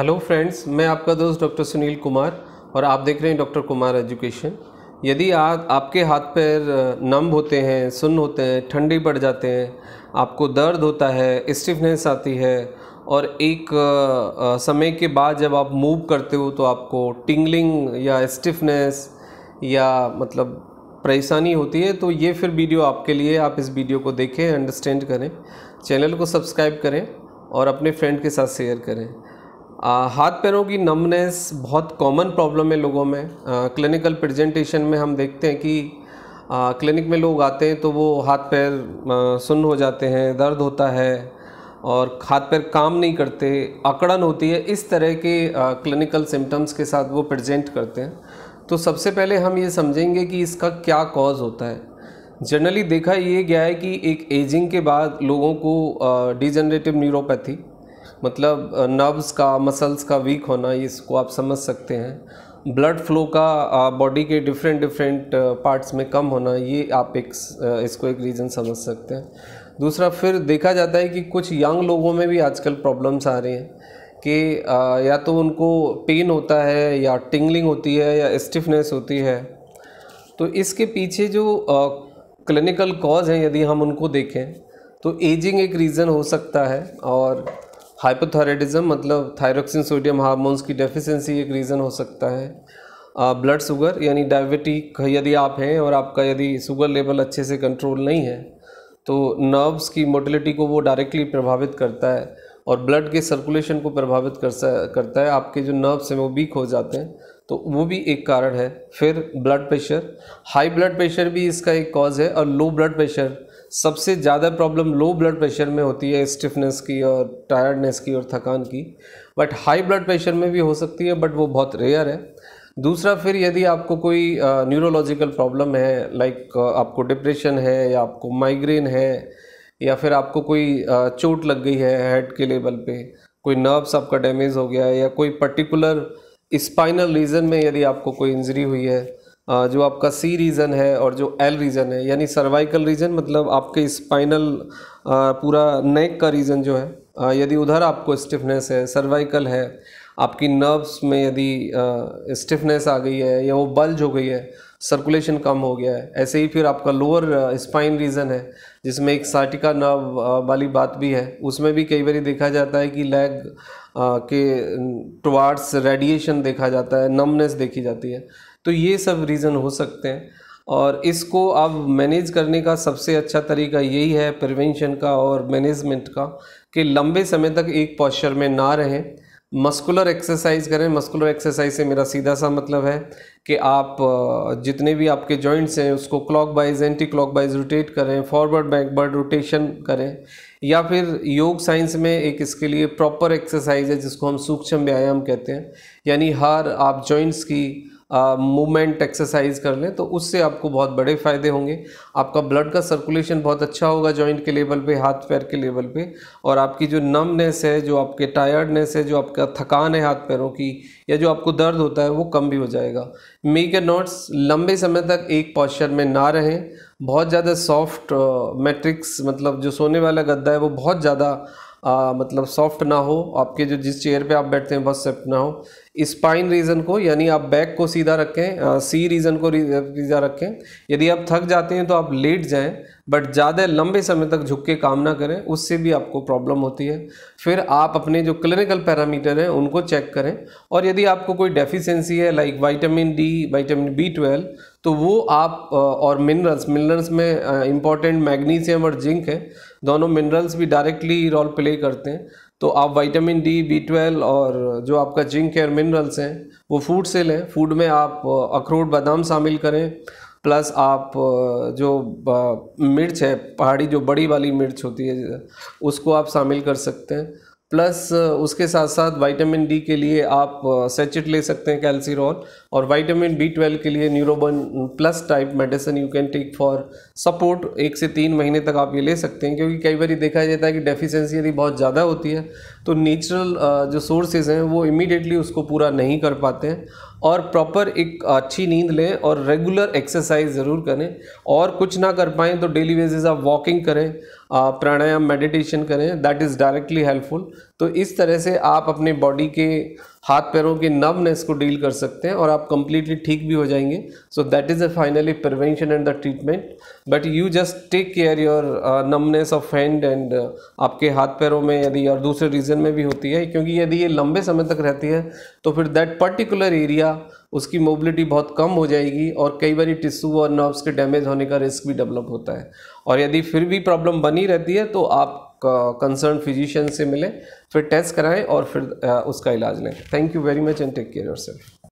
hello friends मैं आपका दोस्त डॉक्टर सुनील कुमार और आप देख रहे हैं डॉक्टर कुमार एजुकेशन यदि आ, आपके हाथ पैर नम होते हैं सुन्न होते हैं ठंडी पड़ जाते हैं आपको दर्द होता है स्टिफनेस आती है और एक आ, समय के बाद जब आप मूव करते हो तो आपको टिंगलिंग या स्टिफनेस या मतलब परेशानी होती है तो ये फिर वीडियो आपके लिए आप इस वीडियो को देखें अंडरस्टैंड करें चैनल को सब्सक्राइब करें और अपने फ्रेंड के साथ शेयर करें आ, हाथ पैरों की नमनेस बहुत कॉमन प्रॉब्लम है लोगों में क्लिनिकल प्रेजेंटेशन में हम देखते हैं कि आ, क्लिनिक में लोग आते हैं तो वो हाथ पैर सुन्न हो जाते हैं दर्द होता है और हाथ पैर काम नहीं करते अकड़न होती है इस तरह के क्लिनिकल सिम्टम्स के साथ वो प्रजेंट करते हैं तो सबसे पहले हम ये समझेंगे कि इसका क्या कॉज होता है जनरली देखा ये गया है कि एक एजिंग के बाद लोगों को डिजनरेटिव न्यूरोपैथी मतलब नर्व्स का मसल्स का वीक होना इसको आप समझ सकते हैं ब्लड फ्लो का बॉडी के डिफरेंट डिफरेंट पार्ट्स में कम होना ये आप एक इसको एक रीज़न समझ सकते हैं दूसरा फिर देखा जाता है कि कुछ यंग लोगों में भी आजकल प्रॉब्लम्स आ रही हैं कि या तो उनको पेन होता है या टिंगलिंग होती है या स्टिफनेस होती है तो इसके पीछे जो क्लिनिकल कॉज हैं यदि हम उनको देखें तो एजिंग एक रीज़न हो सकता है और हाइपोथायरेटिज्म मतलब थायरोक्सिन सोडियम हार्मोन्स की डेफिशिएंसी एक रीज़न हो सकता है ब्लड शुगर यानी डायबिटिक यदि आप हैं और आपका यदि शुगर लेवल अच्छे से कंट्रोल नहीं है तो नर्व्स की मोटिलिटी को वो डायरेक्टली प्रभावित करता है और ब्लड के सर्कुलेशन को प्रभावित कर करता है आपके जो नर्व्स हैं वो वीक हो जाते हैं तो वो भी एक कारण है फिर blood pressure high blood pressure भी इसका एक कॉज है और लो ब्लड प्रेशर सबसे ज़्यादा प्रॉब्लम लो ब्लड प्रेशर में होती है स्टिफनेस की और टायर्डनेस की और थकान की बट हाई ब्लड प्रेशर में भी हो सकती है बट वो बहुत रेयर है दूसरा फिर यदि आपको कोई न्यूरोलॉजिकल प्रॉब्लम है लाइक आपको डिप्रेशन है या आपको माइग्रेन है या फिर आपको कोई चोट लग गई है हेड के लेवल पे कोई नर्व्स आपका डैमेज हो गया है या कोई पर्टिकुलर स्पाइनल रीजन में यदि आपको कोई इंजरी हुई है जो आपका सी रीजन है और जो एल रीजन है यानी सर्वाइकल रीजन मतलब आपके स्पाइनल पूरा नेक का रीजन जो है यदि उधर आपको स्टिफनेस है सर्वाइकल है आपकी नर्व्स में यदि स्टिफनेस आ गई है या वो बल्ज हो गई है सर्कुलेशन कम हो गया है ऐसे ही फिर आपका लोअर स्पाइन रीजन है जिसमें एक साटिका नर्व वाली बात भी है उसमें भी कई बार देखा जाता है कि लेग के टुवार्ड्स रेडिएशन देखा जाता है नमनेस देखी जाती है तो ये सब रीज़न हो सकते हैं और इसको अब मैनेज करने का सबसे अच्छा तरीका यही है प्रिवेंशन का और मैनेजमेंट का कि लंबे समय तक एक पॉस्चर में ना रहें मस्कुलर एक्सरसाइज करें मस्कुलर एक्सरसाइज से मेरा सीधा सा मतलब है कि आप जितने भी आपके जॉइंट्स हैं उसको clockwise anti clockwise rotate करें फॉरवर्ड बैकवर्ड रोटेशन करें या फिर योग साइंस में एक इसके लिए प्रॉपर एक्सरसाइज है जिसको हम सूक्ष्म व्यायाम कहते हैं यानी हर आप जॉइंट्स की मूवमेंट एक्सरसाइज कर लें तो उससे आपको बहुत बड़े फ़ायदे होंगे आपका ब्लड का सर्कुलेशन बहुत अच्छा होगा जॉइंट के लेवल पे हाथ पैर के लेवल पे और आपकी जो नमनेस है जो आपके टायर्डनेस है जो आपका थकान है हाथ पैरों की या जो आपको दर्द होता है वो कम भी हो जाएगा मेक ए नोट्स लंबे समय तक एक पॉस्चर में ना रहें बहुत ज़्यादा सॉफ्ट मैट्रिक्स मतलब जो सोने वाला गद्दा है वो बहुत ज़्यादा आ, मतलब सॉफ्ट ना हो आपके जो जिस चेयर पे आप बैठते हैं बस सेफ्ट ना हो स्पाइन रीजन को यानी आप बैक को सीधा रखें सी रीजन को सीधा रखें यदि आप थक जाते हैं तो आप लेट जाएं बट ज़्यादा लंबे समय तक झुक के काम ना करें उससे भी आपको प्रॉब्लम होती है फिर आप अपने जो क्लिनिकल पैरामीटर हैं उनको चेक करें और यदि आपको कोई डेफिशेंसी है like vitamin D vitamin B twelve तो वो आप और मिनरल्स मिनरल्स में इम्पॉर्टेंट मैग्नीशियम और जिंक है दोनों मिनरल्स भी डायरेक्टली रोल प्ले करते हैं तो आप विटामिन डी बी ट्वेल्व और जो आपका जिंक है और मिनरल्स हैं वो फूड से लें फूड में आप अखरोट बादाम शामिल करें प्लस आप जो मिर्च है पहाड़ी जो बड़ी वाली मिर्च होती है उसको आप शामिल कर सकते हैं प्लस उसके साथ साथ विटामिन डी के लिए आप सेचिट ले सकते हैं कैल्सीरोल और विटामिन बी ट्वेल्व के लिए Neurobion plus type medicine you can take for support एक से तीन महीने तक आप ये ले सकते हैं क्योंकि कई बार देखा जाता है कि डेफिशिएंसी यदि बहुत ज़्यादा होती है तो नेचुरल जो सोर्सेज हैं वो इमीडिएटली उसको पूरा नहीं कर पाते हैं और प्रॉपर एक अच्छी नींद लें और रेगुलर एक्सरसाइज ज़रूर करें और कुछ ना कर पाएँ तो डेली बेसिस आप वॉकिंग करें प्राणायाम मेडिटेशन करें दैट इज़ डायरेक्टली हेल्पफुल तो इस तरह से आप अपने बॉडी के हाथ पैरों की नर्वनेस को डील कर सकते हैं और आप कंप्लीटली ठीक भी हो जाएंगे so that is a finally prevention and the treatment but you just take care your numbness of hand and आपके हाथ पैरों में यदि और दूसरे रीजन में भी होती है क्योंकि यदि ये लंबे समय तक रहती है तो फिर दैट पर्टिकुलर एरिया उसकी मोबिलिटी बहुत कम हो जाएगी और कई बार टिश्यू और नर्व्स के डैमेज होने का रिस्क भी डेवलप होता है और यदि फिर भी प्रॉब्लम बनी रहती है तो आप कंसर्न uh, फिजिशियन से मिलें फिर टेस्ट कराएं और फिर उसका इलाज लें thank you very much and take care your self